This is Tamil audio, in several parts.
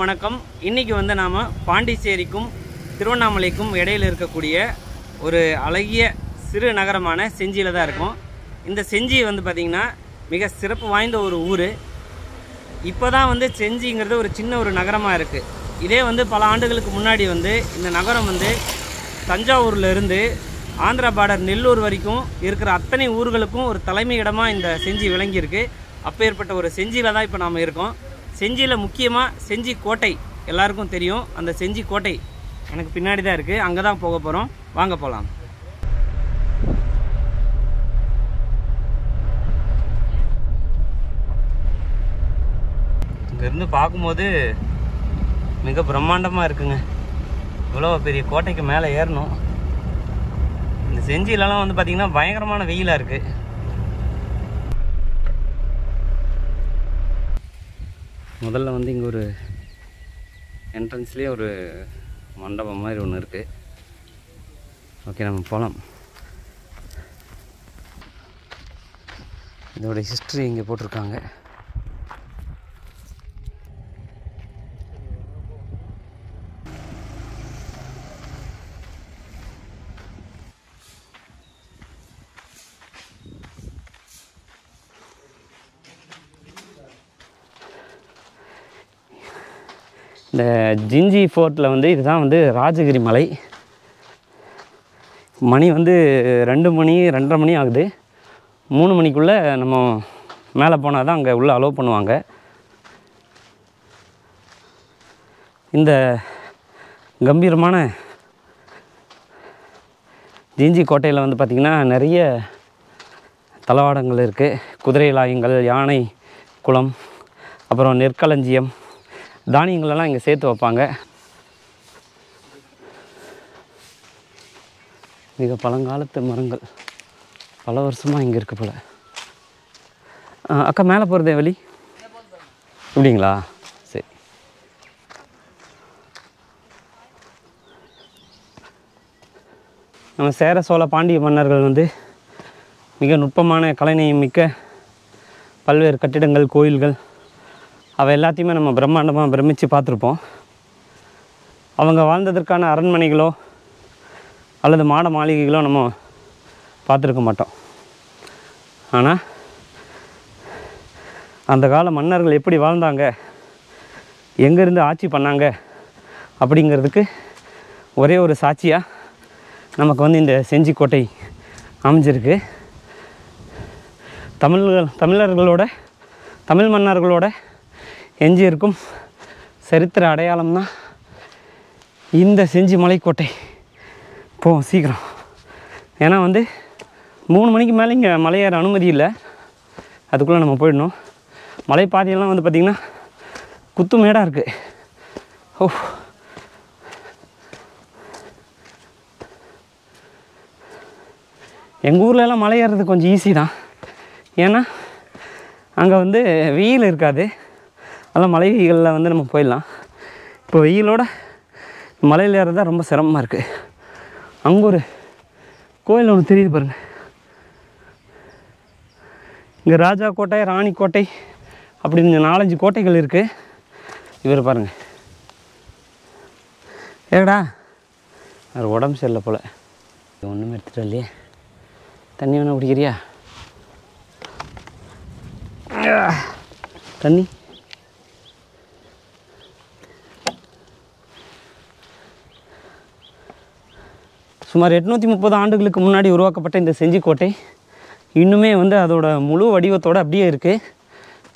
வணக்கம் இன்றைக்கி வந்து நாம் பாண்டிச்சேரிக்கும் திருவண்ணாமலைக்கும் இடையில் இருக்கக்கூடிய ஒரு அழகிய சிறு நகரமான செஞ்சியில் தான் இருக்கும் இந்த செஞ்சி வந்து பார்த்திங்கன்னா மிக சிறப்பு வாய்ந்த ஒரு ஊர் இப்போ தான் வந்து செஞ்சிங்கிறது ஒரு சின்ன ஒரு நகரமாக இருக்குது இதே வந்து பல ஆண்டுகளுக்கு முன்னாடி வந்து இந்த நகரம் வந்து தஞ்சாவூரில் இருந்து ஆந்திரா பார்டர் நெல்லூர் வரைக்கும் இருக்கிற அத்தனை ஊர்களுக்கும் ஒரு தலைமையிடமாக இந்த செஞ்சி விளங்கியிருக்கு அப்பேற்பட்ட ஒரு செஞ்சியில் தான் இப்போ நாம் இருக்கோம் செஞ்சியில் முக்கியமாக செஞ்சி கோட்டை எல்லாருக்கும் தெரியும் அந்த செஞ்சி கோட்டை எனக்கு பின்னாடி தான் இருக்குது அங்கே தான் போக போகிறோம் வாங்க போகலாம் இங்கேருந்து பார்க்கும்போது மிக பிரம்மாண்டமாக இருக்குங்க இவ்வளோ பெரிய கோட்டைக்கு மேலே ஏறணும் இந்த செஞ்சிலலாம் வந்து பார்த்திங்கன்னா பயங்கரமான வெயிலாக இருக்குது முதல்ல வந்து இங்கே ஒரு என்ட்ரன்ஸ்லேயே ஒரு மண்டபம் மாதிரி ஒன்று இருக்குது ஓகே நம்ம போகலாம் இதோட ஹிஸ்ட்ரி இங்கே போட்டிருக்காங்க இந்த ஜிஞ்சி ஃபோர்ட்டில் வந்து இதுதான் வந்து ராஜகிரி மலை மணி வந்து ரெண்டு மணி ரெண்டரை மணி ஆகுது மூணு மணிக்குள்ளே நம்ம மேலே போனால் தான் அங்கே உள்ளே அலோவ் பண்ணுவாங்க இந்த கம்பீரமான ஜிஞ்சி கோட்டையில் வந்து பார்த்திங்கன்னா நிறைய தளவாடங்கள் இருக்குது குதிரை லாயங்கள் யானை குளம் அப்புறம் நெற்களஞ்சியம் தானியங்களெல்லாம் இங்கே சேர்த்து வைப்பாங்க மிக பழங்காலத்து மரங்கள் பல வருஷமாக இங்கே இருக்கு போல் அக்கா மேலே போகிறதே வழி அப்படிங்களா சரி நம்ம சேர சோழ பாண்டிய மன்னர்கள் வந்து மிக நுட்பமான கலைநயம் மிக்க பல்வேறு கட்டிடங்கள் கோயில்கள் அவள் எல்லாத்தையுமே நம்ம பிரம்மாண்டமாக பிரமித்து பார்த்துருப்போம் அவங்க வாழ்ந்ததற்கான அரண்மனைகளோ அல்லது மாட மாளிகைகளோ நம்ம பார்த்துருக்க மாட்டோம் ஆனால் அந்த கால மன்னர்கள் எப்படி வாழ்ந்தாங்க எங்கேருந்து ஆட்சி பண்ணாங்க அப்படிங்கிறதுக்கு ஒரே ஒரு சாட்சியாக நமக்கு வந்து இந்த செஞ்சிக்கோட்டை அமைஞ்சிருக்கு தமிழ்கள் தமிழர்களோட தமிழ் மன்னர்களோட எஞ்சியிருக்கும் சரித்திர அடையாளம்னா இந்த செஞ்சி மலைக்கோட்டை போவோம் சீக்கிரம் ஏன்னா வந்து மூணு மணிக்கு மேலே இங்கே மலையேற அனுமதி இல்லை அதுக்குள்ளே நம்ம போயிடணும் மலை பாதையெல்லாம் வந்து பார்த்திங்கன்னா குத்துமேடாக இருக்குது ஓ எங்கள் ஊர்லலாம் மலை ஏறுறது கொஞ்சம் ஈஸி தான் ஏன்னா அங்கே வந்து வெயில் இருக்காது அதெல்லாம் மலைகளில் வந்து நம்ம போயிடலாம் இப்போ வெயிலோட மலையில் ஏறது தான் ரொம்ப சிரமமாக இருக்குது அங்கே ஒரு கோயில் ஒன்று தெரியுது பாருங்கள் இங்கே ராஜா கோட்டை ராணி கோட்டை அப்படி இந்த நாலஞ்சு கோட்டைகள் இருக்குது இவர் பாருங்கள் ஏடா அவர் உடம்பு சரியில்லை போல் ஒன்றுமே எடுத்துகிட்டு இல்லையே தண்ணி வேணா குடிக்கிறியா தண்ணி சுமார் எட்நூற்றி முப்பது ஆண்டுகளுக்கு முன்னாடி உருவாக்கப்பட்ட இந்த செஞ்சிக்கோட்டை இன்னுமே வந்து அதோட முழு வடிவத்தோடு அப்படியே இருக்குது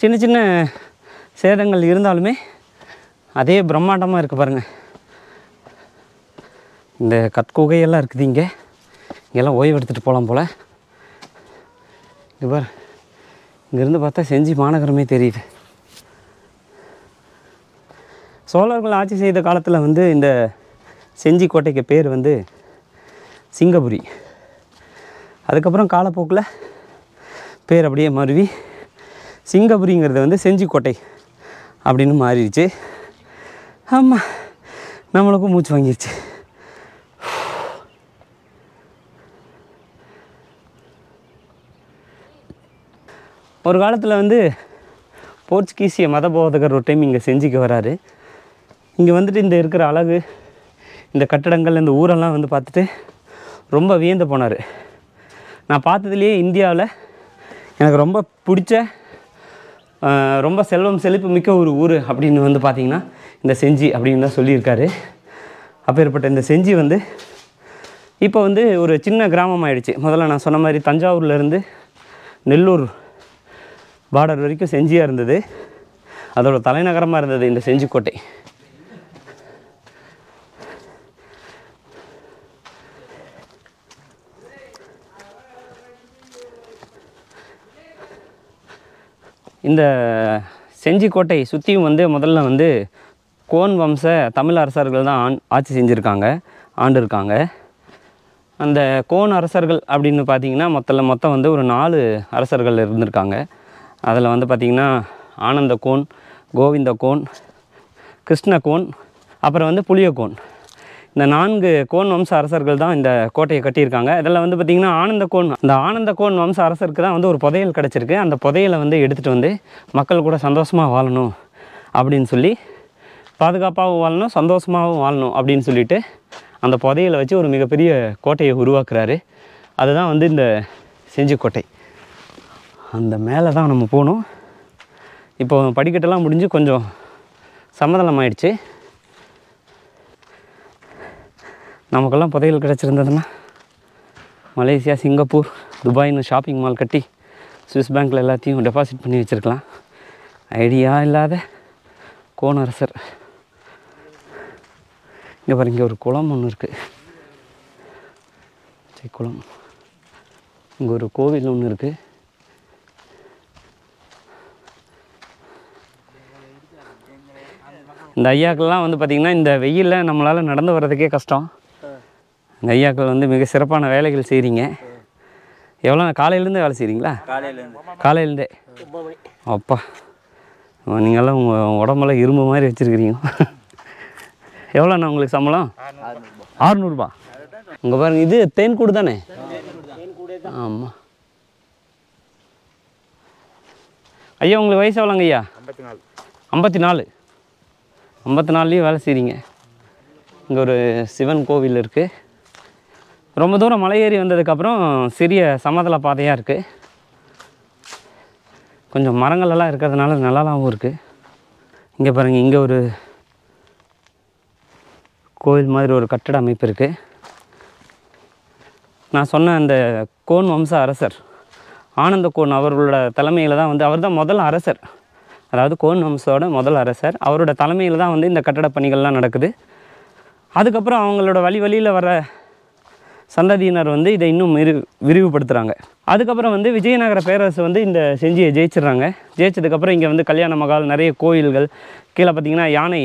சின்ன சின்ன சேதங்கள் இருந்தாலுமே அதே பிரம்மாண்டமாக இருக்குது பாருங்கள் இந்த கற்குகையெல்லாம் இருக்குது இங்கே இங்கெல்லாம் ஓய்வு எடுத்துகிட்டு போகலாம் போல் இது பார் இங்கேருந்து பார்த்தா செஞ்சி மாநகரமே தெரியுது சோழர்கள் ஆட்சி செய்த காலத்தில் வந்து இந்த செஞ்சி கோட்டைக்கு பேர் வந்து சிங்கபுரி அதுக்கப்புறம் காலப்போக்கில் பேர் அப்படியே மருவி சிங்கபுரிங்கிறது வந்து செஞ்சிக்கோட்டை அப்படின்னு மாறிடுச்சு ஆமாம் நம்மளுக்கும் மூச்சு வாங்கிடுச்சு ஒரு காலத்தில் வந்து போர்ச்சுகீசிய மத போதகர் ஒரு டைம் இங்கே செஞ்சிக்க வராரு இங்கே வந்துட்டு இந்த இருக்கிற அழகு இந்த கட்டடங்கள் இந்த ஊரெல்லாம் வந்து பார்த்துட்டு ரொம்ப வியந்து போனார் நான் பார்த்ததுலேயே இந்தியாவில் எனக்கு ரொம்ப பிடிச்ச ரொம்ப செல்வம் செழிப்பு மிக்க ஒரு ஊர் அப்படின்னு வந்து பார்த்திங்கன்னா இந்த செஞ்சி அப்படின்னு தான் சொல்லியிருக்காரு அப்பேற்பட்ட இந்த செஞ்சி வந்து இப்போ வந்து ஒரு சின்ன கிராமம் ஆயிடுச்சு முதல்ல நான் சொன்ன மாதிரி தஞ்சாவூர்லேருந்து நெல்லூர் பார்டர் வரைக்கும் செஞ்சியாக இருந்தது அதோடய தலைநகரமாக இருந்தது இந்த செஞ்சிக்கோட்டை இந்த செஞ்சிக்கோட்டை சுற்றியும் வந்து முதல்ல வந்து கோன் வம்ச தமிழ் அரசர்கள் தான் ஆண் ஆட்சி செஞ்சுருக்காங்க ஆண்டு இருக்காங்க அந்த கோன் அரசர்கள் அப்படின்னு பார்த்திங்கன்னா மொத்தம் மொத்தம் வந்து ஒரு நாலு அரசர்கள் இருந்திருக்காங்க அதில் வந்து பார்த்திங்கன்னா ஆனந்த கோன் கோவிந்த கோன் கிருஷ்ண கோன் அப்புறம் வந்து புளியகோன் இந்த நான்கு கோன் வம்ச அரசர்கள் தான் இந்த கோட்டையை கட்டியிருக்காங்க இதில் வந்து பார்த்திங்கன்னா ஆனந்த கோன் அந்த ஆனந்த கோன் வம்ச அரசருக்கு தான் வந்து ஒரு புதையல் கிடச்சிருக்கு அந்த புதையலை வந்து எடுத்துகிட்டு வந்து மக்கள் கூட சந்தோஷமாக வாழணும் அப்படின்னு சொல்லி பாதுகாப்பாகவும் வாழணும் சந்தோஷமாகவும் வாழணும் அப்படின்னு சொல்லிட்டு அந்த புதையலை வச்சு ஒரு மிகப்பெரிய கோட்டையை உருவாக்குறாரு அதுதான் வந்து இந்த செஞ்சிக்கோட்டை அந்த மேலே தான் நம்ம போகணும் இப்போ படிக்கட்டெல்லாம் முடிஞ்சு கொஞ்சம் சமதளம் ஆயிடுச்சு நமக்கெல்லாம் புதையல் கிடச்சிருந்ததுன்னா மலேசியா சிங்கப்பூர் துபாய்னு ஷாப்பிங் மால் கட்டி சுவிஸ் பேங்க்கில் எல்லாத்தையும் டெபாசிட் பண்ணி வச்சுருக்கலாம் ஐடியா இல்லாத கோணரசர் இங்கே பாருங்க இங்கே ஒரு குளம் ஒன்று இருக்குது சரி குளம் இங்கே ஒரு கோவில் ஒன்று இருக்குது இந்த ஐயாக்கள்லாம் வந்து பார்த்திங்கன்னா இந்த வெயிலில் நம்மளால் நடந்து வர்றதுக்கே கஷ்டம் இந்த ஐயாக்கள் வந்து மிக சிறப்பான வேலைகள் செய்கிறீங்க எவ்வளோ காலையிலேருந்து வேலை செய்கிறீங்களா காலையிலேருந்தே அப்பா நீங்கள்லாம் உங்கள் உடம்பெல்லாம் இரும்பு மாதிரி வச்சுருக்கிறீங்க எவ்வளோண்ணா உங்களுக்கு சம்பளம் ஆறுநூறுபா உங்கள் பாருங்கள் இது தேன்கூடு தானே ஆமாம் ஐயா உங்களுக்கு வயசு எவ்வளோங்க ஐயா ஐம்பத்தி நாலு ஐம்பத்தி நாலு ஐம்பத்தி நாலுலேயும் வேலை செய்கிறீங்க இங்கே ஒரு சிவன் கோவில் இருக்குது ரொம்ப தூரம் மலை ஏறி வந்ததுக்கப்புறம் சிறிய சமதள பாதையாக இருக்குது கொஞ்சம் மரங்கள்லாம் இருக்கிறதுனால நல்லாவும் இருக்குது இங்கே பாருங்கள் இங்கே ஒரு கோயில் மாதிரி ஒரு கட்டட அமைப்பு இருக்குது நான் சொன்ன அந்த கோன் வம்ச அரசர் ஆனந்த கோன் அவர்களோட தலைமையில் தான் வந்து அவர் தான் முதல் அரசர் அதாவது கோன் வம்சோட முதல் அரசர் அவரோட தலைமையில் தான் வந்து இந்த கட்டட பணிகள்லாம் நடக்குது அதுக்கப்புறம் அவங்களோட வழி வழியில் வர சந்ததியினர் வந்து இதை இன்னும் விரி விரிவுபடுத்துகிறாங்க அதுக்கப்புறம் வந்து விஜயநகர பேரரசு வந்து இந்த செஞ்சியை ஜெயிச்சிடுறாங்க ஜெயிச்சதுக்கப்புறம் இங்கே வந்து கல்யாண மகால் நிறைய கோயில்கள் கீழே பார்த்திங்கன்னா யானை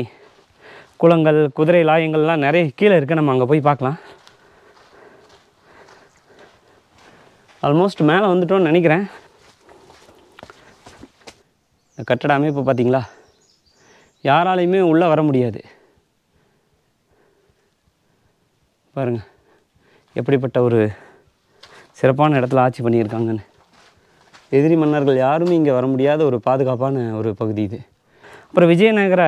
குளங்கள் குதிரை லாயங்கள்லாம் நிறைய கீழே இருக்குது நம்ம அங்கே போய் பார்க்கலாம் ஆல்மோஸ்ட் மேலே வந்துட்டோம்னு நினைக்கிறேன் கட்டட அமைப்பு பார்த்திங்களா யாராலையுமே உள்ளே வர முடியாது பாருங்கள் எப்படிப்பட்ட ஒரு சிறப்பான இடத்துல ஆட்சி பண்ணியிருக்காங்கன்னு எதிரி மன்னர்கள் யாருமே இங்கே வர முடியாத ஒரு பாதுகாப்பான ஒரு பகுதி இது அப்புறம் விஜயநகர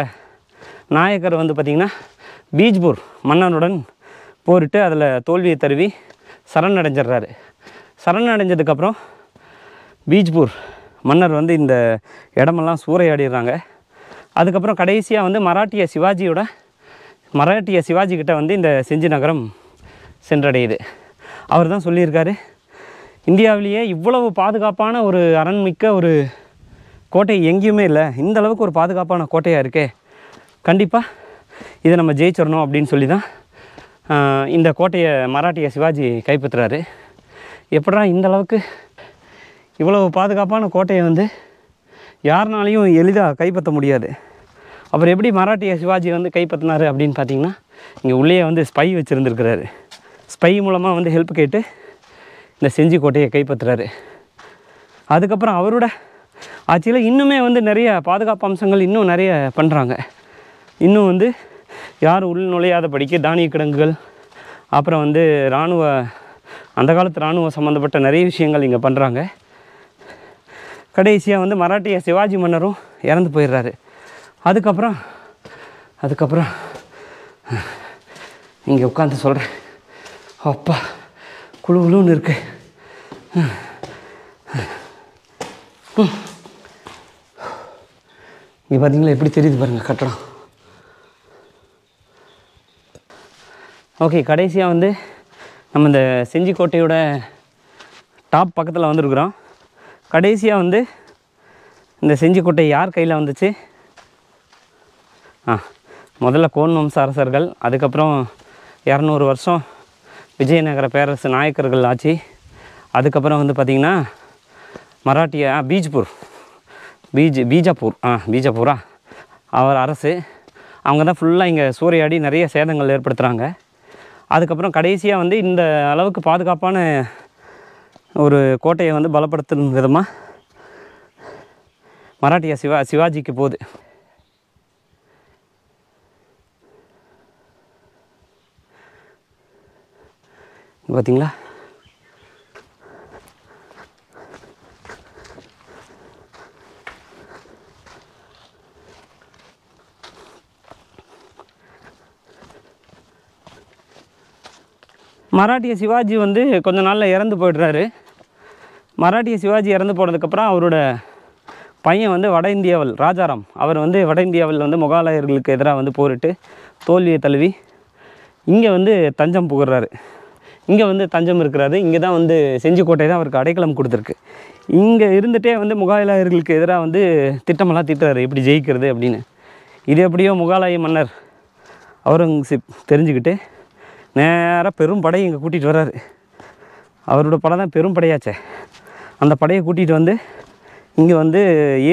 நாயக்கர் வந்து பார்த்திங்கன்னா பீஜ்பூர் மன்னனுடன் போரிட்டு அதில் தோல்வியை தருவி சரணடைஞ்சிடுறாரு சரணடைஞ்சதுக்கப்புறம் பீஜ்பூர் மன்னர் வந்து இந்த இடமெல்லாம் சூறையாடிடுறாங்க அதுக்கப்புறம் கடைசியாக வந்து மராட்டிய சிவாஜியோட மராட்டிய சிவாஜி கிட்ட வந்து இந்த செஞ்சி நகரம் சென்றடையுது அவர் தான் சொல்லியிருக்காரு இந்தியாவிலேயே இவ்வளவு பாதுகாப்பான ஒரு அரண்மிக்க ஒரு கோட்டை எங்கேயுமே இல்லை இந்த அளவுக்கு ஒரு பாதுகாப்பான கோட்டையாக இருக்கே கண்டிப்பாக இதை நம்ம ஜெயிச்சிடணும் அப்படின்னு சொல்லி தான் இந்த கோட்டையை மராட்டிய சிவாஜி கைப்பற்றுறாரு எப்படா இந்த அளவுக்கு இவ்வளவு பாதுகாப்பான கோட்டையை வந்து யாருனாலையும் எளிதாக கைப்பற்ற முடியாது அவர் எப்படி மராட்டிய சிவாஜி வந்து கைப்பற்றினார் அப்படின்னு பார்த்தீங்கன்னா இங்கே உள்ளே வந்து ஸ்பை வச்சுருந்துருக்கிறாரு ஸ்பை மூலமாக வந்து ஹெல்ப் கேட்டு இந்த செஞ்சி கோட்டையை கைப்பற்றுறாரு அதுக்கப்புறம் அவரோட ஆட்சியில் இன்னுமே வந்து நிறைய பாதுகாப்பு அம்சங்கள் இன்னும் நிறைய பண்ணுறாங்க இன்னும் வந்து யார் உள் நுழையாத படிக்க தானிய கிடங்குகள் அப்புறம் வந்து இராணுவ அந்த காலத்து இராணுவ சம்மந்தப்பட்ட நிறைய விஷயங்கள் இங்கே பண்ணுறாங்க கடைசியாக வந்து மராட்டிய சிவாஜி மன்னரும் இறந்து போயிடுறாரு அதுக்கப்புறம் அதுக்கப்புறம் இங்கே உட்காந்து சொல்கிறேன் அப்பா குழு குழுன்னு இருக்கு இங்கே பார்த்தீங்களா எப்படி தெரியுது பாருங்கள் கட்டணம் ஓகே கடைசியாக வந்து நம்ம இந்த செஞ்சிக்கோட்டையோட டாப் பக்கத்தில் வந்திருக்குறோம் கடைசியாக வந்து இந்த செஞ்சிக்கோட்டை யார் கையில் வந்துச்சு ஆ முதல்ல கோன் வம்ச அரசர்கள் அதுக்கப்புறம் இரநூறு வருஷம் விஜயநகர பேரரசு நாயக்கர்கள் ஆட்சி அதுக்கப்புறம் வந்து பார்த்திங்கன்னா மராட்டியா பீஜ்பூர் பீஜ் பீஜாப்பூர் ஆ பீஜாப்பூரா அவர் அரசு அவங்க தான் ஃபுல்லாக இங்கே சூறையாடி நிறைய சேதங்கள் ஏற்படுத்துகிறாங்க அதுக்கப்புறம் கடைசியாக வந்து இந்த அளவுக்கு பாதுகாப்பான ஒரு கோட்டையை வந்து பலப்படுத்தும் விதமாக மராட்டியா சிவா சிவாஜிக்கு போகுது பார்த்தீங்களா மராட்டிய சிவாஜி வந்து கொஞ்ச நாளில் இறந்து போயிடுறாரு மராட்டிய சிவாஜி இறந்து போனதுக்கப்புறம் அவரோட பையன் வந்து வட இந்தியாவில் ராஜாராம் அவர் வந்து வட இந்தியாவில் வந்து முகாலயர்களுக்கு எதிராக வந்து போரிட்டு தோல்வியை தழுவி இங்கே வந்து தஞ்சம் புகுறாரு இங்கே வந்து தஞ்சம் இருக்கிறாரு இங்கே தான் வந்து செஞ்சிக்கோட்டை தான் அவருக்கு அடைக்கலம் கொடுத்துருக்கு இங்கே இருந்துகிட்டே வந்து முகாலாயர்களுக்கு எதிராக வந்து திட்டமெல்லாம் திட்டுறாரு எப்படி ஜெயிக்கிறது அப்படின்னு இது எப்படியோ முகாலாய மன்னர் அவுரங்கசீப் தெரிஞ்சுக்கிட்டு நேராக பெரும் படையை இங்கே கூட்டிகிட்டு வர்றாரு அவரோட படம் தான் பெரும் படையாச்சே அந்த படையை கூட்டிகிட்டு வந்து இங்கே வந்து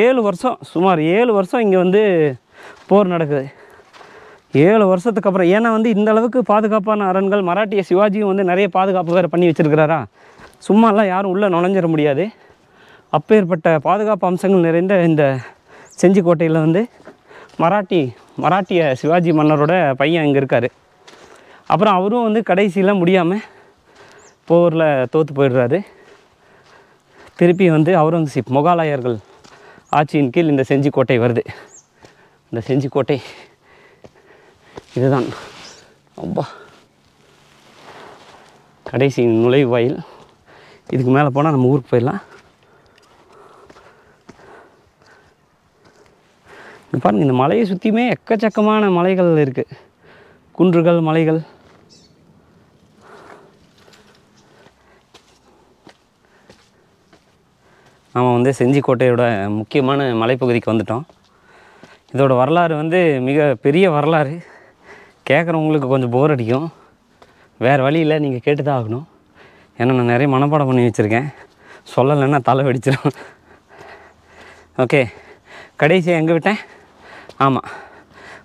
ஏழு வருஷம் சுமார் ஏழு வருஷம் இங்கே வந்து போர் நடக்குது ஏழு வருஷத்துக்கு அப்புறம் ஏன்னா வந்து இந்த அளவுக்கு பாதுகாப்பான அரண்கள் மராட்டிய சிவாஜியும் வந்து நிறைய பாதுகாப்பு வேறு பண்ணி வச்சுருக்கிறாரா சும்மாலாம் யாரும் உள்ளே நுழைஞ்சிட முடியாது அப்பேற்பட்ட பாதுகாப்பு அம்சங்கள் நிறைந்த இந்த செஞ்சிக்கோட்டையில் வந்து மராட்டி மராட்டிய சிவாஜி மன்னரோட பையன் இங்கே இருக்கார் அப்புறம் அவரும் வந்து கடைசியில் முடியாமல் போரில் தோற்று போயிடுறாரு திருப்பி வந்து அவுரங்கசீப் முகாலாயர்கள் ஆட்சியின் கீழ் இந்த செஞ்சிக்கோட்டை வருது இந்த செஞ்சிக்கோட்டை இதுதான் ரொம்ப கடைசி நுழைவு வாயில் இதுக்கு மேலே போனால் நம்ம ஊருக்கு போயிடலாம் பாருங்க இந்த மலையை சுற்றியுமே எக்கச்சக்கமான மலைகள் இருக்குது குன்றுகள் மலைகள் நாம் வந்து செஞ்சிக்கோட்டையோட முக்கியமான மலைப்பகுதிக்கு வந்துட்டோம் இதோட வரலாறு வந்து மிக பெரிய வரலாறு கேட்குறவங்களுக்கு கொஞ்சம் போர் அடிக்கும் வேறு வழியில் நீங்கள் கேட்டு தான் ஆகணும் ஏன்னா நான் நிறைய மனப்பாடம் பண்ணி வச்சுருக்கேன் சொல்லலைன்னா தலை வெடிச்சிடும் ஓகே கடைசியாக எங்கே விட்டேன் ஆமாம்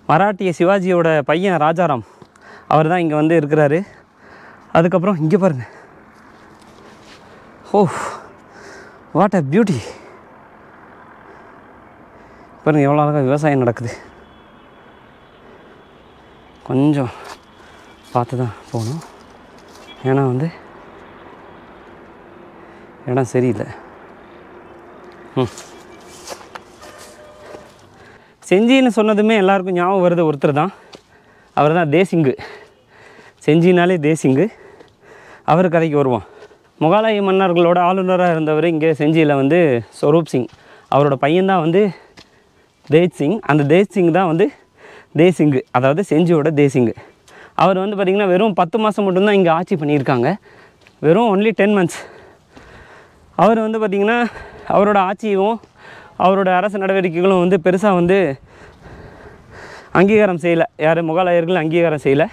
மராட்டிய சிவாஜியோட பையன் ராஜாராம் அவர் தான் இங்கே வந்து இருக்கிறாரு அதுக்கப்புறம் இங்கே பாருங்கள் oh oh, what a beauty பாருங்கள் எவ்வளோ அழகாக விவசாயம் நடக்குது கொஞ்சம் பார்த்து தான் போகணும் ஏன்னா வந்து இடம் சரியில்லை ம் செஞ்சின்னு சொன்னதுமே எல்லாருக்கும் ஞாபகம் வருது ஒருத்தர் தான் அவர் தான் தேசிங்கு செஞ்சினாலே தேசிங்கு அவர் கதைக்கு வருவோம் முகலாய மன்னர்களோட ஆளுநராக இருந்தவர் இங்கே செஞ்சியில் வந்து ஸ்வரூப் சிங் அவரோட பையன்தான் வந்து தேஜ் சிங் அந்த தேஜ் சிங் தான் வந்து தேசிங்கு அதாவது செஞ்சியோட தேசிங்கு அவர் வந்து பார்த்திங்கன்னா வெறும் பத்து மாதம் மட்டும்தான் இங்கே ஆட்சி பண்ணியிருக்காங்க வெறும் ஒன்லி டென் மந்த்ஸ் அவர் வந்து பார்த்திங்கன்னா அவரோட ஆட்சியும் அவரோட அரசு நடவடிக்கைகளும் வந்து பெருசாக வந்து அங்கீகாரம் செய்யலை யார் முகலாயர்கள் அங்கீகாரம் செய்யலை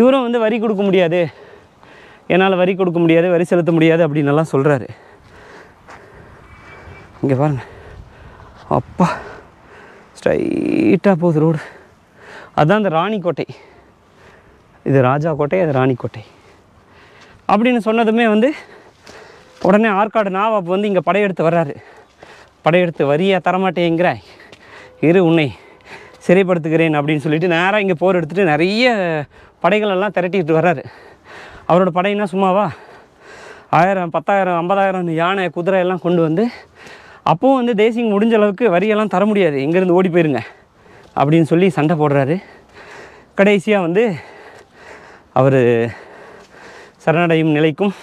இவரும் வந்து வரி கொடுக்க முடியாது என்னால் வரி கொடுக்க முடியாது வரி செலுத்த முடியாது அப்படின்னு எல்லாம் சொல்கிறாரு இங்கே பாருங்கள் அப்பா ஸ்ட்ரைட்டாக போகுது ரோடு அதுதான் அந்த ராணிக்கோட்டை இது ராஜா கோட்டை அது ராணிக்கோட்டை அப்படின்னு சொன்னதுமே வந்து உடனே ஆற்காடு நாவாப் வந்து இங்கே படையெடுத்து வர்றாரு படையெடுத்து வரியா தரமாட்டேங்கிறாய் இரு உன்னை சிறைப்படுத்துகிறேன் அப்படின்னு சொல்லிட்டு நேராக இங்கே போர் எடுத்துகிட்டு நிறைய படைகளெல்லாம் திரட்டிக்கிட்டு வர்றாரு அவரோட படையினா சும்மாவா ஆயிரம் பத்தாயிரம் ஐம்பதாயிரம் யானை குதிரை எல்லாம் கொண்டு வந்து அப்போவும் வந்து தேசிங் முடிஞ்ச அளவுக்கு வரியெல்லாம் தர முடியாது இங்கேருந்து ஓடி போயிருங்க அப்படின்னு சொல்லி சண்டை போடுறாரு கடைசியாக வந்து அவர் சரணடையும் நிலைக்கும்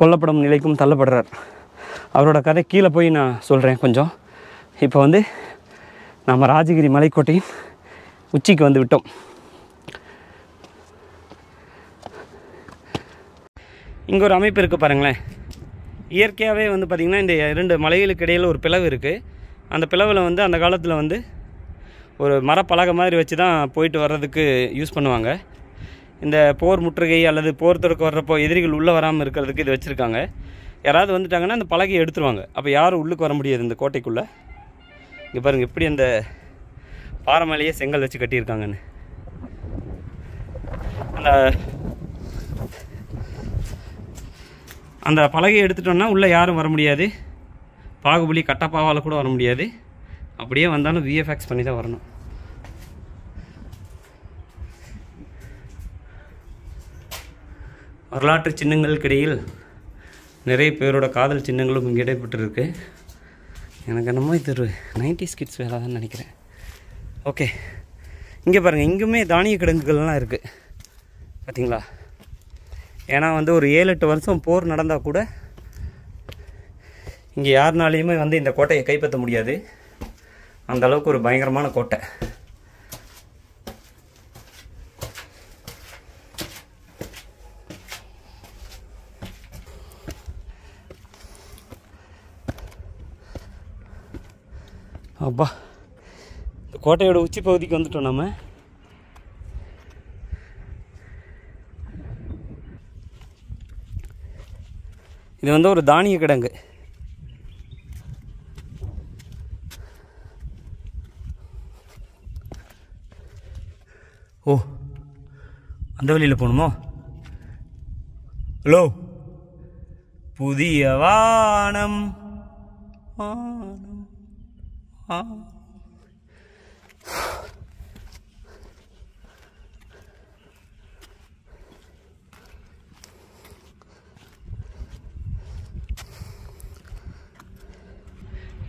கொல்லப்படும் நிலைக்கும் தள்ளப்படுறார் அவரோட கதை கீழே போய் நான் சொல்கிறேன் கொஞ்சம் இப்போ வந்து நம்ம ராஜகிரி மலைக்கோட்டையும் உச்சிக்கு வந்து விட்டோம் இங்கே ஒரு அமைப்பு இருக்குது பாருங்களேன் இயற்கையாகவே வந்து பார்த்திங்கன்னா இந்த இரண்டு மலைகளுக்கு இடையில் ஒரு பிளவு இருக்குது அந்த பிளவில் வந்து அந்த காலத்தில் வந்து ஒரு மரப்பலகை மாதிரி வச்சு தான் போயிட்டு வர்றதுக்கு யூஸ் பண்ணுவாங்க இந்த போர் முற்றுகை அல்லது போர் தொடக்க வர்றப்போ எதிரிகள் உள்ளே வராமல் இருக்கிறதுக்கு இது வச்சுருக்காங்க யாராவது வந்துட்டாங்கன்னா அந்த பலகையை எடுத்துருவாங்க அப்போ யாரும் உள்ளுக்கு வர முடியாது இந்த கோட்டைக்குள்ளே இங்கே பாருங்கள் எப்படி அந்த பாறை மேலேயே செங்கல் வச்சு கட்டியிருக்காங்கன்னு அந்த அந்த பலகையை எடுத்துட்டோன்னா உள்ளே யாரும் வர முடியாது பாகுபலி கட்டப்பாவால் கூட வர முடியாது அப்படியே வந்தாலும் விஎஃப்எக்ஸ் பண்ணி தான் வரணும் வரலாற்று சின்னங்களுக்கிடையில் நிறைய பேரோட காதல் சின்னங்களும் இங்கே இடைப்பட்டுருக்கு எனக்கு என்னமோ இது ஒரு நைன்டி ஸ்கிட்ஸ் வேலை தான் நினைக்கிறேன் ஓகே இங்கே பாருங்கள் இங்குமே தானிய கிடங்குகள்லாம் இருக்குது பார்த்தீங்களா ஏன்னா வந்து ஒரு ஏழு எட்டு வருஷம் போர் நடந்தால் கூட இங்கே யாருனாலையுமே வந்து இந்த கோட்டையை கைப்பற்ற முடியாது அந்த அளவுக்கு ஒரு பயங்கரமான கோட்டை அப்பா இந்த கோட்டையோட உச்சி பகுதிக்கு வந்துட்டோம் நம்ம இது வந்து ஒரு தானிய கிடங்கு ஓ அந்த வழியில் போகணுமோ ஹலோ புதிய வானம் வானம்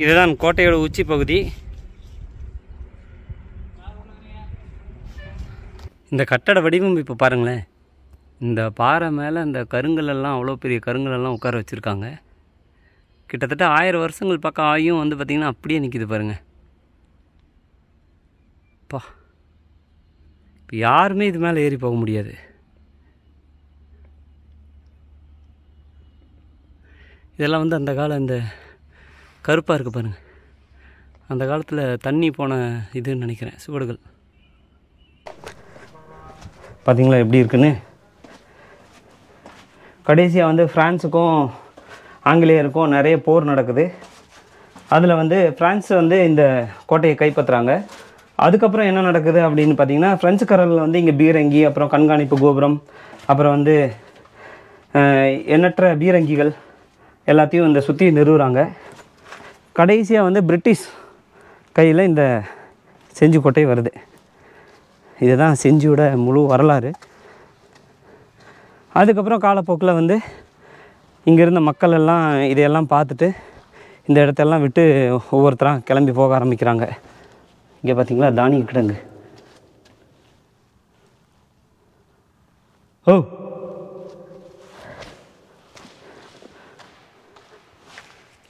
இதுதான் கோட்டையோட உச்சி பகுதி இந்த கட்டட வடிவம் இப்போ பாருங்களேன் இந்த பாறை மேலே இந்த எல்லாம் அவ்வளோ பெரிய எல்லாம் உட்கார வச்சுருக்காங்க கிட்டத்தட்ட ஆயிரம் வருஷங்கள் பக்கம் ஆகியும் வந்து பார்த்திங்கன்னா அப்படியே நிற்கிது பாருங்கள் பா இப்போ யாருமே இது மேலே ஏறி போக முடியாது இதெல்லாம் வந்து அந்த காலம் இந்த கருப்பாக இருக்குது பாருங்கள் அந்த காலத்தில் தண்ணி போன இதுன்னு நினைக்கிறேன் சுவடுகள் பார்த்திங்களா எப்படி இருக்குன்னு கடைசியாக வந்து ஃப்ரான்ஸுக்கும் ஆங்கிலேயருக்கும் நிறைய போர் நடக்குது அதில் வந்து ஃப்ரான்ஸ் வந்து இந்த கோட்டையை கைப்பற்றுறாங்க அதுக்கப்புறம் என்ன நடக்குது அப்படின்னு பார்த்தீங்கன்னா கரலில் வந்து இங்கே பீரங்கி அப்புறம் கண்காணிப்பு கோபுரம் அப்புறம் வந்து எண்ணற்ற பீரங்கிகள் எல்லாத்தையும் இந்த சுற்றி நிறுவுறாங்க கடைசியாக வந்து பிரிட்டிஷ் கையில் இந்த செஞ்சு கோட்டை வருது இதுதான் செஞ்சியோட முழு வரலாறு அதுக்கப்புறம் காலப்போக்கில் வந்து இங்கே இருந்த மக்கள் எல்லாம் இதையெல்லாம் பார்த்துட்டு இந்த இடத்தெல்லாம் விட்டு ஒவ்வொருத்தராக கிளம்பி போக ஆரம்பிக்கிறாங்க இங்கே பார்த்தீங்களா தானிய கிடங்கு ஓ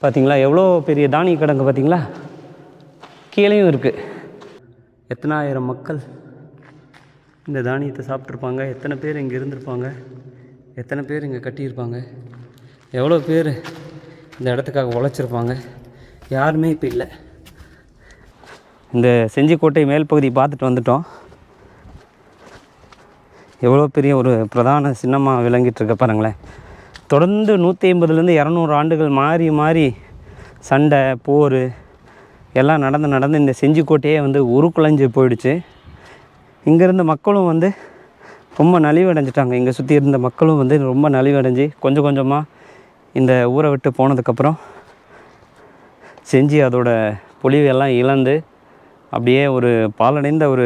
பார்த்தீங்களா எவ்வளோ பெரிய தானிய கிடங்கு பார்த்தீங்களா கீழேயும் இருக்குது எத்தனாயிரம் மக்கள் இந்த தானியத்தை சாப்பிட்ருப்பாங்க எத்தனை பேர் இங்கே இருந்திருப்பாங்க எத்தனை பேர் இங்கே கட்டியிருப்பாங்க எவ்வளோ பேர் இந்த இடத்துக்காக உழைச்சிருப்பாங்க யாருமே இப்போ இல்லை இந்த செஞ்சிக்கோட்டை மேல் பகுதி பார்த்துட்டு வந்துட்டோம் எவ்வளோ பெரிய ஒரு பிரதான சின்னமாக விளங்கிட்டுருக்க பாருங்களேன் தொடர்ந்து நூற்றி ஐம்பதுலேருந்து இரநூறு ஆண்டுகள் மாறி மாறி சண்டை போர் எல்லாம் நடந்து நடந்து இந்த செஞ்சிக்கோட்டையே வந்து உருக்குலைஞ்சு போயிடுச்சு இங்கேருந்த மக்களும் வந்து ரொம்ப நலிவடைஞ்சிட்டாங்க இங்கே சுற்றி இருந்த மக்களும் வந்து ரொம்ப நலிவடைஞ்சி கொஞ்சம் கொஞ்சமாக இந்த ஊரை விட்டு போனதுக்கப்புறம் செஞ்சு அதோட பொலிவையெல்லாம் இழந்து அப்படியே ஒரு பாலடைந்த ஒரு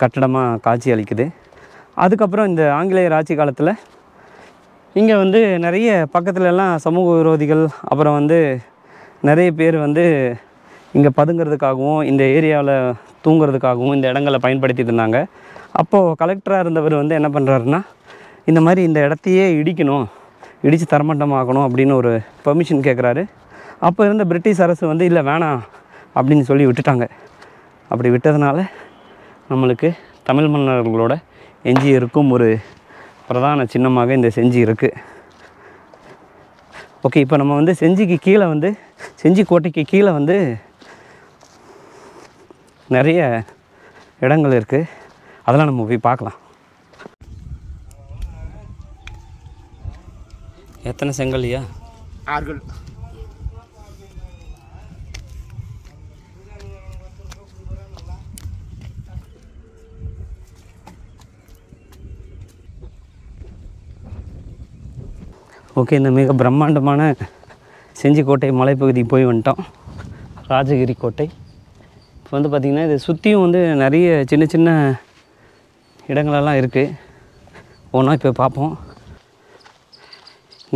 கட்டடமாக காட்சி அளிக்குது அதுக்கப்புறம் இந்த ஆங்கிலேயர் ஆட்சி காலத்தில் இங்கே வந்து நிறைய பக்கத்துலலாம் சமூக விரோதிகள் அப்புறம் வந்து நிறைய பேர் வந்து இங்கே பதுங்கிறதுக்காகவும் இந்த ஏரியாவில் தூங்குறதுக்காகவும் இந்த இடங்களை பயன்படுத்திட்டு இருந்தாங்க அப்போது கலெக்டராக இருந்தவர் வந்து என்ன பண்ணுறாருன்னா இந்த மாதிரி இந்த இடத்தையே இடிக்கணும் இடித்து தரமட்டமாகணும் அப்படின்னு ஒரு பெர்மிஷன் கேட்குறாரு அப்போ இருந்த பிரிட்டிஷ் அரசு வந்து இல்லை வேணாம் அப்படின்னு சொல்லி விட்டுட்டாங்க அப்படி விட்டதுனால நம்மளுக்கு தமிழ் மன்னர்களோட எஞ்சி இருக்கும் ஒரு பிரதான சின்னமாக இந்த செஞ்சி இருக்குது ஓகே இப்போ நம்ம வந்து செஞ்சிக்கு கீழே வந்து செஞ்சி கோட்டைக்கு கீழே வந்து நிறைய இடங்கள் இருக்குது அதெல்லாம் நம்ம போய் பார்க்கலாம் எத்தனை செங்கல்யா ஆறுகள் ஓகே இந்த மிக பிரம்மாண்டமான செஞ்சிக்கோட்டை மலைப்பகுதிக்கு போய் வந்துட்டோம் ராஜகிரி கோட்டை இப்போ வந்து பார்த்திங்கன்னா இது சுற்றியும் வந்து நிறைய சின்ன சின்ன இடங்களெல்லாம் இருக்குது ஒன்றா இப்போ பார்ப்போம்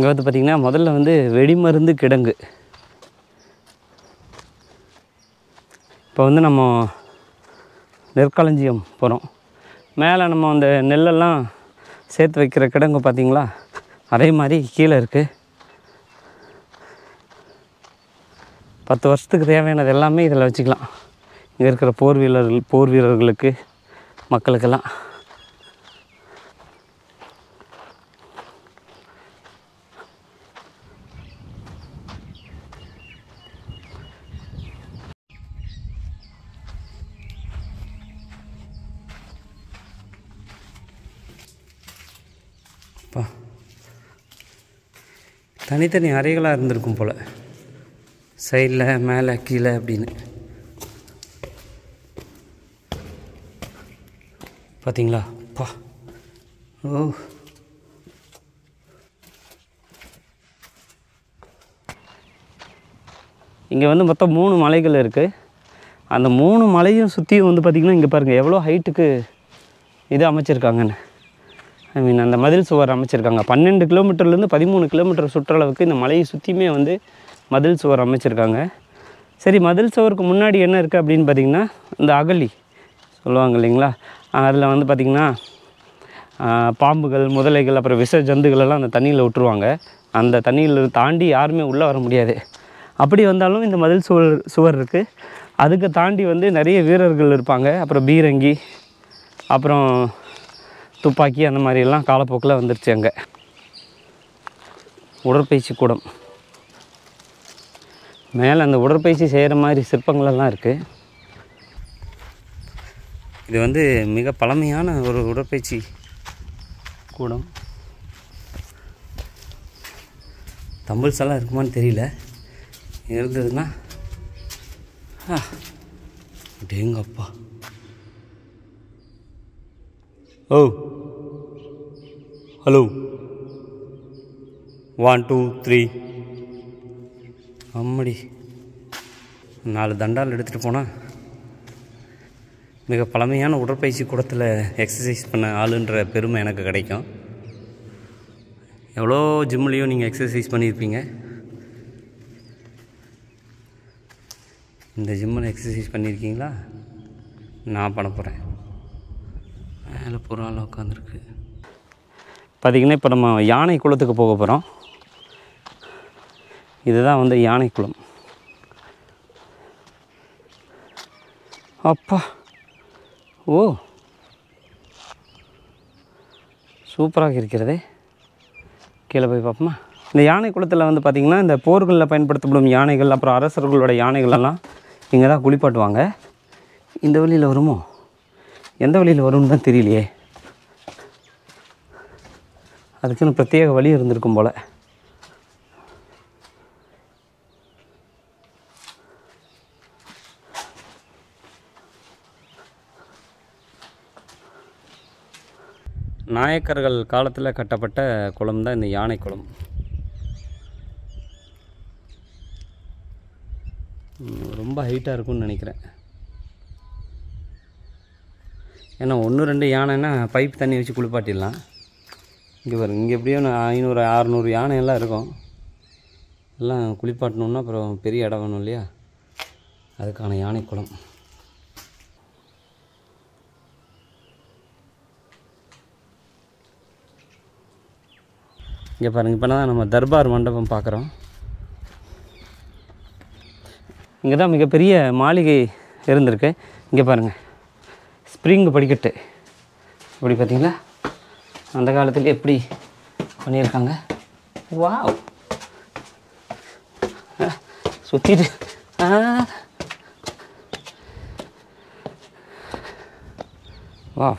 இங்கே வந்து பார்த்திங்கன்னா முதல்ல வந்து வெடிமருந்து கிடங்கு இப்போ வந்து நம்ம நெற்களஞ்சியம் போகிறோம் மேலே நம்ம அந்த நெல்லெல்லாம் சேர்த்து வைக்கிற கிடங்கு பார்த்திங்களா அதே மாதிரி கீழே இருக்குது பத்து வருஷத்துக்கு தேவையானது எல்லாமே இதில் வச்சுக்கலாம் இங்கே இருக்கிற போர் வீரர்கள் போர் வீரர்களுக்கு மக்களுக்கெல்லாம் தனித்தனி அறைகளாக இருந்திருக்கும் போல் சைடில் மேலே கீழே அப்படின்னு பார்த்தீங்களா பா ஓ இங்கே வந்து மொத்தம் மூணு மலைகள் இருக்குது அந்த மூணு மலையும் சுற்றியும் வந்து பார்த்திங்கன்னா இங்கே பாருங்கள் எவ்வளோ ஹைட்டுக்கு இது அமைச்சிருக்காங்கன்னு ஐ மீன் அந்த மதில் சுவர் அமைச்சிருக்காங்க பன்னெண்டு கிலோமீட்டர்லேருந்து பதிமூணு கிலோமீட்டர் சுற்றளவுக்கு இந்த மலையை சுற்றியுமே வந்து மதில் சுவர் அமைச்சிருக்காங்க சரி மதில் சுவருக்கு முன்னாடி என்ன இருக்குது அப்படின்னு பார்த்திங்கன்னா இந்த அகலி சொல்லுவாங்க இல்லைங்களா அதில் வந்து பார்த்திங்கன்னா பாம்புகள் முதலைகள் அப்புறம் விஷ ஜந்துகளெல்லாம் அந்த தண்ணியில் விட்டுருவாங்க அந்த தண்ணியில் தாண்டி யாருமே உள்ளே வர முடியாது அப்படி வந்தாலும் இந்த மதில் சுவர் சுவர் இருக்குது அதுக்கு தாண்டி வந்து நிறைய வீரர்கள் இருப்பாங்க அப்புறம் பீரங்கி அப்புறம் துப்பாக்கி அந்த மாதிரியெல்லாம் காலப்போக்கில் வந்துருச்சு அங்கே உடற்பயிற்சி கூடம் மேலே அந்த உடற்பயிற்சி செய்கிற மாதிரி சிற்பங்களெல்லாம் இருக்குது இது வந்து மிக பழமையான ஒரு உடற்பயிற்சி கூடம் தம்பிள்ஸ் எல்லாம் இருக்குமான்னு தெரியல இருந்ததுன்னா டேங்கப்பா oh hello one two three அம்மடி நாலு தண்டால் எடுத்துகிட்டு போனால் மிக பழமையான உடற்பயிற்சி கூடத்தில் எக்ஸசைஸ் பண்ண ஆளுன்ற பெருமை எனக்கு கிடைக்கும் எவ்வளோ ஜிம்லேயும் நீங்கள் எக்ஸசைஸ் பண்ணியிருப்பீங்க இந்த ஜிம்மில் எக்ஸசைஸ் பண்ணியிருக்கீங்களா நான் பண்ண போகிறேன் மேலே புறாலாம் உட்காந்துருக்கு பார்த்திங்கன்னா இப்போ நம்ம யானை குளத்துக்கு போக போகிறோம் இதுதான் வந்து யானை குளம் அப்பா ஓ சூப்பராக இருக்கிறதே கீழே போய் பார்ப்போமா இந்த யானை குளத்தில் வந்து பார்த்திங்கன்னா இந்த போர்களில் பயன்படுத்தப்படும் யானைகள் அப்புறம் அரசர்களோட யானைகளெல்லாம் இங்கே தான் குளிப்பாட்டுவாங்க இந்த வழியில் வருமோ எந்த வழியில் வரும்னு தான் தெரியலையே அதுக்குன்னு பிரத்யேக வழி இருந்திருக்கும் போல் நாயக்கர்கள் காலத்தில் கட்டப்பட்ட குளம் தான் இந்த யானை குளம் ரொம்ப ஹைட்டாக இருக்கும்னு நினைக்கிறேன் ஏன்னா ஒன்று ரெண்டு யானைன்னா பைப் தண்ணி வச்சு குளிப்பாட்டிடலாம் இங்கே பாருங்க இங்கே எப்படியும் ஐநூறு அறநூறு யானை எல்லாம் இருக்கும் எல்லாம் குளிப்பாட்டணுன்னா அப்புறம் பெரிய இடம் வேணும் இல்லையா அதுக்கான யானை குளம் இங்கே பாருங்கள் இப்போ தான் நம்ம தர்பார் மண்டபம் பார்க்குறோம் இங்கே தான் மிகப்பெரிய மாளிகை இருந்திருக்கு இங்கே பாருங்கள் ஸ்ப்ரிங் படிக்கட்டு இப்படி பார்த்தீங்களா அந்த காலத்தில் எப்படி பண்ணியிருக்காங்க வா சுற்றிட்டு வா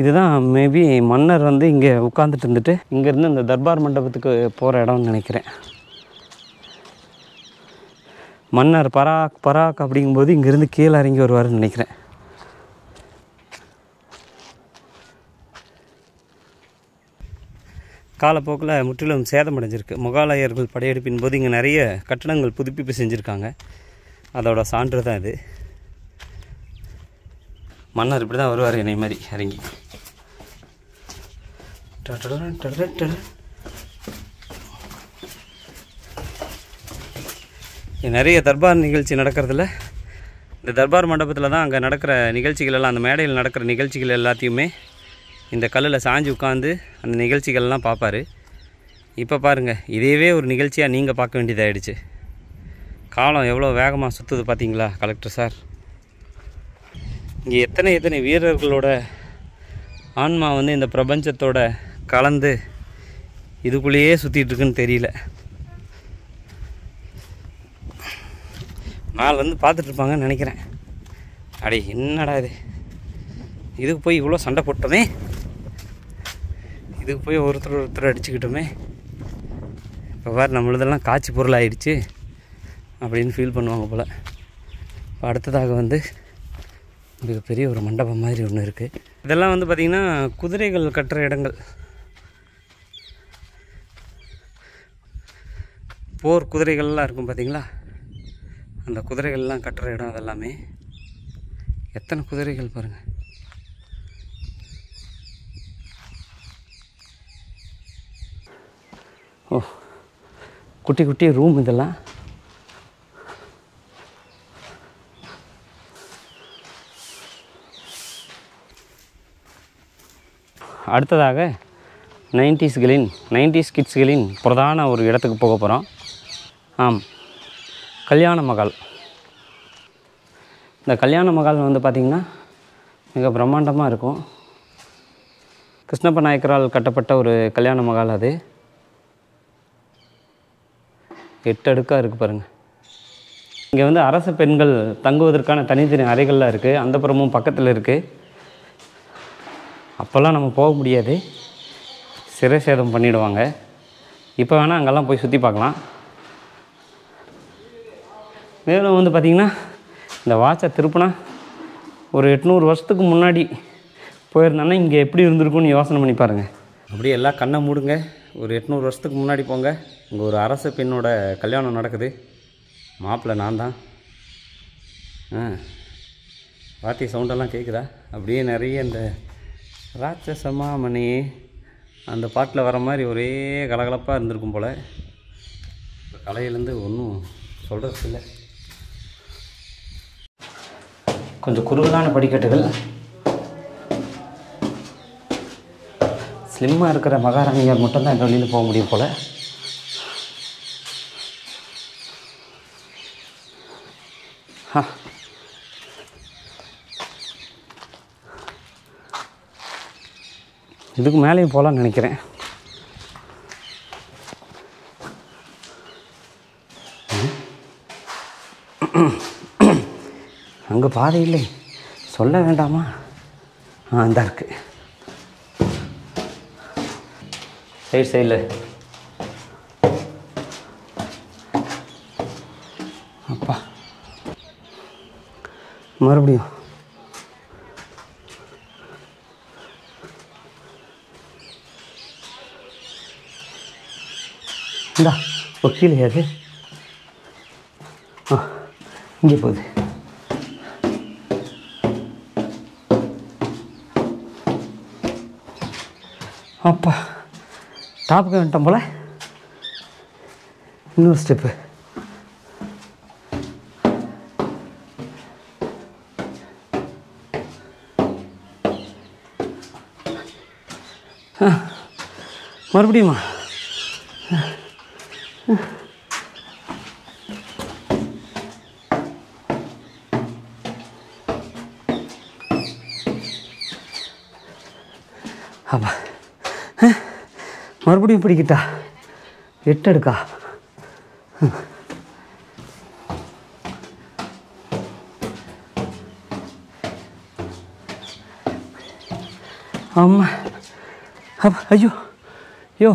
இதுதான் மேபி மன்னர் வந்து இங்கே உட்காந்துட்டு இருந்துட்டு இங்கேருந்து இந்த தர்பார் மண்டபத்துக்கு போகிற இடம்னு நினைக்கிறேன் மன்னர் பராக் பராக் அப்படிங்கும்போது இங்கேருந்து கீழே இறங்கி வருவார்னு நினைக்கிறேன் காலப்போக்கில் முற்றிலும் சேதமடைஞ்சிருக்கு முகாலயர்கள் படையெடுப்பின் போது இங்கே நிறைய கட்டடங்கள் புதுப்பிப்பு செஞ்சுருக்காங்க அதோடய சான்று தான் இது மன்னர் இப்படி தான் வருவார் என்னை மாதிரி இறங்கி நிறைய தர்பார் நிகழ்ச்சி நடக்கிறதுல இந்த தர்பார் மண்டபத்தில் தான் அங்கே நடக்கிற நிகழ்ச்சிகளெல்லாம் அந்த மேடையில் நடக்கிற நிகழ்ச்சிகள் எல்லாத்தையுமே இந்த கல்லில் சாஞ்சு உட்காந்து அந்த நிகழ்ச்சிகள்லாம் பார்ப்பார் இப்போ பாருங்கள் இதையவே ஒரு நிகழ்ச்சியாக நீங்கள் பார்க்க வேண்டியதாகிடுச்சு காலம் எவ்வளோ வேகமாக சுற்றுது பார்த்தீங்களா கலெக்டர் சார் இங்கே எத்தனை எத்தனை வீரர்களோட ஆன்மா வந்து இந்த பிரபஞ்சத்தோட கலந்து இதுக்குள்ளேயே சுற்றிட்டுருக்குன்னு தெரியல ஆள் வந்து பார்த்துட்ருப்பாங்கன்னு நினைக்கிறேன் அடி என்னடா இது இதுக்கு போய் இவ்வளோ சண்டை போட்டோமே இதுக்கு போய் ஒருத்தர் ஒருத்தர் அடிச்சுக்கிட்டோமே இப்போ வேறு நம்மளதெல்லாம் காய்ச்சி பொருள் ஆயிடுச்சு அப்படின்னு ஃபீல் பண்ணுவாங்க போல் இப்போ அடுத்ததாக வந்து மிகப்பெரிய ஒரு மண்டபம் மாதிரி ஒன்று இருக்குது இதெல்லாம் வந்து பார்த்திங்கன்னா குதிரைகள் கட்டுற இடங்கள் போர் குதிரைகள்லாம் இருக்கும் பார்த்திங்களா அந்த குதிரைகள்லாம் கட்டுற இடம் அதெல்லாமே எத்தனை குதிரைகள் பாருங்கள் ஓ குட்டி குட்டி ரூம் இதெல்லாம் அடுத்ததாக நைன்டிஸ்களின் நைன்டிஸ் கிட்ஸ்களின் பிரதான ஒரு இடத்துக்கு போக போகிறோம் ஆம் கல்யாண மகால் இந்த கல்யாண மகால் வந்து பார்த்திங்கன்னா மிக பிரம்மாண்டமாக இருக்கும் கிருஷ்ணப்ப நாயக்கரால் கட்டப்பட்ட ஒரு கல்யாண மகால் அது எட்டு அடுக்காக இருக்குது பாருங்கள் இங்கே வந்து அரசு பெண்கள் தங்குவதற்கான தனித்தனி அறைகள்லாம் இருக்குது அந்த புறமும் பக்கத்தில் இருக்குது அப்போல்லாம் நம்ம போக முடியாது சிறை சேதம் பண்ணிவிடுவாங்க இப்போ வேணால் அங்கெல்லாம் போய் சுற்றி பார்க்கலாம் மேலும் வந்து பார்த்திங்கன்னா இந்த வாட்சை திருப்பினா ஒரு எட்நூறு வருஷத்துக்கு முன்னாடி போயிருந்தாங்கன்னா இங்கே எப்படி இருந்திருக்கும்னு யோசனை பண்ணி பாருங்கள் அப்படியே எல்லாம் கண்ணை மூடுங்க ஒரு எட்நூறு வருஷத்துக்கு முன்னாடி போங்க இங்கே ஒரு அரச பெண்ணோட கல்யாணம் நடக்குது மாப்பிள்ளை நான் தான் ஆ வாத்தி சவுண்டெல்லாம் கேட்குதா அப்படியே நிறைய இந்த ராட்சசமாமணி மணி அந்த பாட்டில் வர மாதிரி ஒரே கலகலப்பாக இருந்திருக்கும் போல் கலையிலேருந்து ஒன்றும் சொல்கிறது இல்லை கொஞ்சம் குறுகலான படிக்கட்டுகள் ஸ்லிம்மாக இருக்கிற மகாராணியார் மட்டும்தான் இந்த வழியில் போக முடியும் போல் இதுக்கு மேலேயும் போகலான்னு நினைக்கிறேன் உங்கள் பாதையிலே சொல்ல வேண்டாமா ஆ இந்த இருக்கு சைடு சைடில் அப்பா மறுபடியும் இந்தா அது ஆ இங்கே போகுது அப்பா டாப்புக்கு வந்துட்டோம் போல் இன்னொரு ஸ்டெப்பு மறுபடியுமா ஆமாம் மறுபடியும் பிடிக்கிட்டா எட்டு எடுக்கா ஆமாம் அப்பா ஐயோ ஐயோ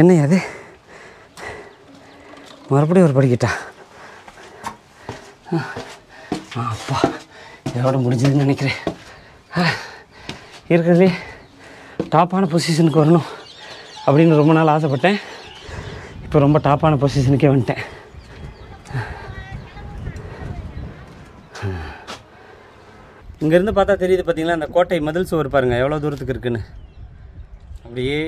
என்ன அது மறுபடியும் ஒரு படிக்கிட்டா அப்பா இதோட முடிஞ்சதுன்னு நினைக்கிறேன் இருக்கிறதுலே டாப்பான பொசிஷனுக்கு வரணும் அப்படின்னு ரொம்ப நாள் ஆசைப்பட்டேன் இப்போ ரொம்ப டாப்பான பொசிஷனுக்கே வந்துட்டேன் இங்கேருந்து பார்த்தா தெரியுது பார்த்தீங்களா அந்த கோட்டை மதில் சுவர் பாருங்கள் எவ்வளோ தூரத்துக்கு இருக்குன்னு அப்படியே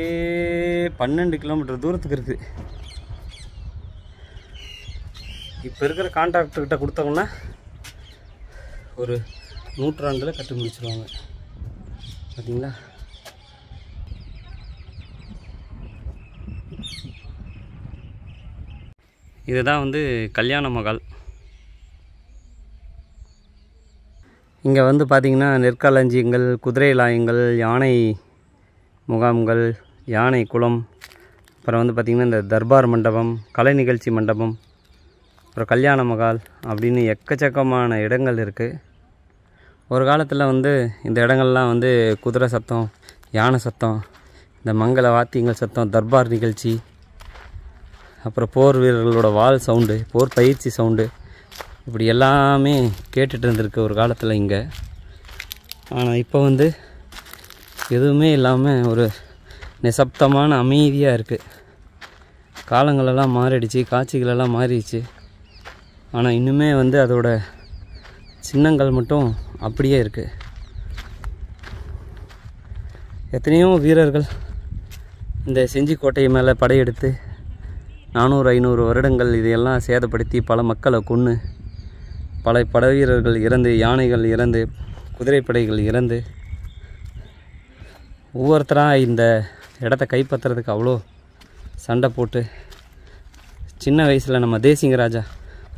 பன்னெண்டு கிலோமீட்டர் தூரத்துக்கு இருக்குது இப்போ இருக்கிற கான்ட்ராக்டர்கிட்ட கொடுத்தோம்னா ஒரு நூற்றாண்டில் கட்டி முடிச்சிருவாங்க பார்த்தீங்களா இதுதான் வந்து கல்யாண மகால் இங்கே வந்து பார்த்திங்கன்னா நெற்களஞ்சியங்கள் குதிரை லாயங்கள் யானை முகாம்கள் யானை குளம் அப்புறம் வந்து பார்த்திங்கன்னா இந்த தர்பார் மண்டபம் கலை நிகழ்ச்சி மண்டபம் அப்புறம் கல்யாண மகால் அப்படின்னு எக்கச்சக்கமான இடங்கள் இருக்குது ஒரு காலத்தில் வந்து இந்த இடங்கள்லாம் வந்து குதிரை சத்தம் யானை சத்தம் இந்த மங்கள வாத்தியங்கள் சத்தம் தர்பார் நிகழ்ச்சி அப்புறம் போர் வீரர்களோட வால் சவுண்டு போர் பயிற்சி சவுண்டு இப்படி எல்லாமே கேட்டுட்டு இருந்திருக்கு ஒரு காலத்தில் இங்கே ஆனால் இப்போ வந்து எதுவுமே இல்லாமல் ஒரு நிசப்தமான அமைதியாக இருக்குது காலங்களெல்லாம் மாறிடுச்சு காட்சிகளெல்லாம் மாறிடுச்சு ஆனால் இன்னுமே வந்து அதோட சின்னங்கள் மட்டும் அப்படியே இருக்குது எத்தனையோ வீரர்கள் இந்த செஞ்சிக்கோட்டை மேலே படையெடுத்து நானூறு ஐநூறு வருடங்கள் இதையெல்லாம் சேதப்படுத்தி பல மக்களை கொன்று பல படைவீரர்கள் இறந்து யானைகள் இறந்து குதிரைப்படைகள் இறந்து ஒவ்வொருத்தராக இந்த இடத்த கைப்பற்றுறதுக்கு அவ்வளோ சண்டை போட்டு சின்ன வயசில் நம்ம தேசிங்க ராஜா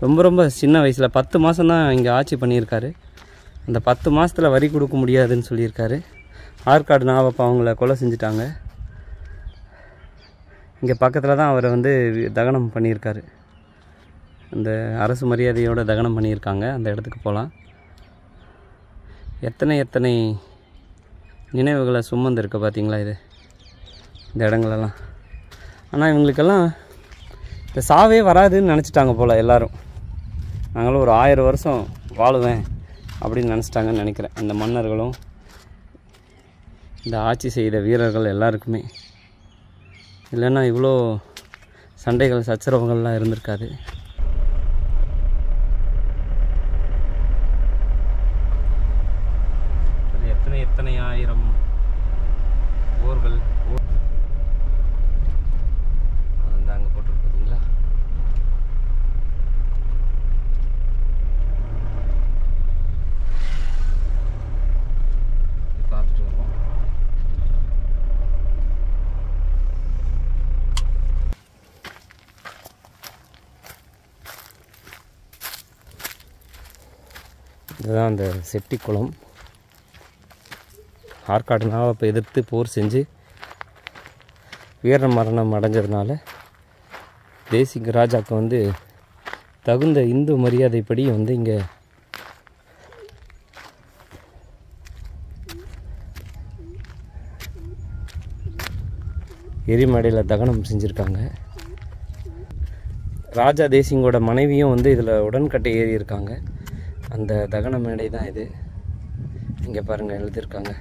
ரொம்ப ரொம்ப சின்ன வயசில் பத்து மாதம்தான் இங்கே ஆட்சி பண்ணியிருக்காரு அந்த பத்து மாதத்தில் வரி கொடுக்க முடியாதுன்னு சொல்லியிருக்காரு ஆற்காடு நாவப்பா அவங்கள கொலை செஞ்சுட்டாங்க இங்கே பக்கத்தில் தான் அவரை வந்து தகனம் பண்ணியிருக்காரு இந்த அரசு மரியாதையோடு தகனம் பண்ணியிருக்காங்க அந்த இடத்துக்கு போகலாம் எத்தனை எத்தனை நினைவுகளை சுமந்து இருக்க பார்த்தீங்களா இது இந்த இடங்களெல்லாம் ஆனால் இவங்களுக்கெல்லாம் இந்த சாவே வராதுன்னு நினச்சிட்டாங்க போல் எல்லோரும் நாங்களும் ஒரு ஆயிரம் வருஷம் வாழுவேன் அப்படின்னு நினச்சிட்டாங்கன்னு நினைக்கிறேன் அந்த மன்னர்களும் இந்த ஆட்சி செய்த வீரர்கள் எல்லாருக்குமே இல்லைன்னா இவ்வளோ சண்டைகள் சச்சரவுகள்லாம் இருந்திருக்காது எத்தனை எத்தனை ஆயிரம் போர்கள் இதுதான் அந்த செட்டி குளம் ஆற்காடுனாவை இப்போ எதிர்த்து போர் செஞ்சு வீர மரணம் அடைஞ்சதுனால தேசிங்க ராஜாவுக்கு வந்து தகுந்த இந்து மரியாதைப்படி வந்து இங்கே எரிமடையில் தகனம் செஞ்சுருக்காங்க ராஜா தேசிங்கோட மனைவியும் வந்து இதில் உடன்கட்டை ஏறி இருக்காங்க அந்த தகன மேடை தான் இது இங்கே பாருங்கள் எழுதியிருக்காங்க